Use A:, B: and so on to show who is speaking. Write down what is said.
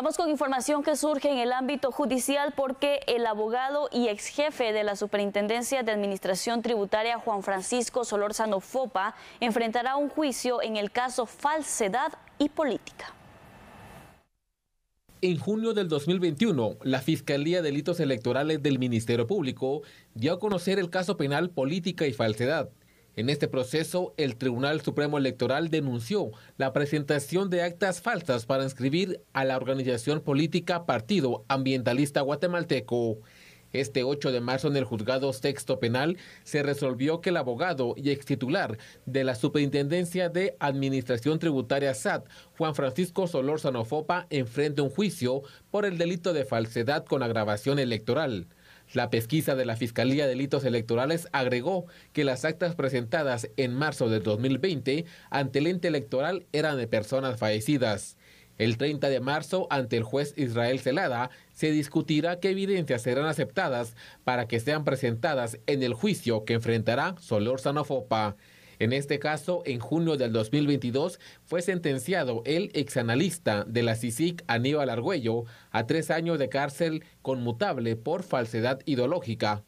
A: Vamos con información que surge en el ámbito judicial porque el abogado y ex jefe de la Superintendencia de Administración Tributaria, Juan Francisco Solórzano Fopa, enfrentará un juicio en el caso falsedad y política.
B: En junio del 2021, la Fiscalía de Delitos Electorales del Ministerio Público dio a conocer el caso penal Política y Falsedad, en este proceso, el Tribunal Supremo Electoral denunció la presentación de actas falsas para inscribir a la organización política Partido Ambientalista Guatemalteco. Este 8 de marzo en el juzgado sexto penal se resolvió que el abogado y ex titular de la Superintendencia de Administración Tributaria SAT, Juan Francisco Solor Zanofopa, enfrente un juicio por el delito de falsedad con agravación electoral. La pesquisa de la Fiscalía de Delitos Electorales agregó que las actas presentadas en marzo de 2020 ante el ente electoral eran de personas fallecidas. El 30 de marzo, ante el juez Israel Celada, se discutirá qué evidencias serán aceptadas para que sean presentadas en el juicio que enfrentará Solor Zanofopa. En este caso, en junio del 2022, fue sentenciado el exanalista de la CICIC, Aníbal Argüello, a tres años de cárcel conmutable por falsedad ideológica.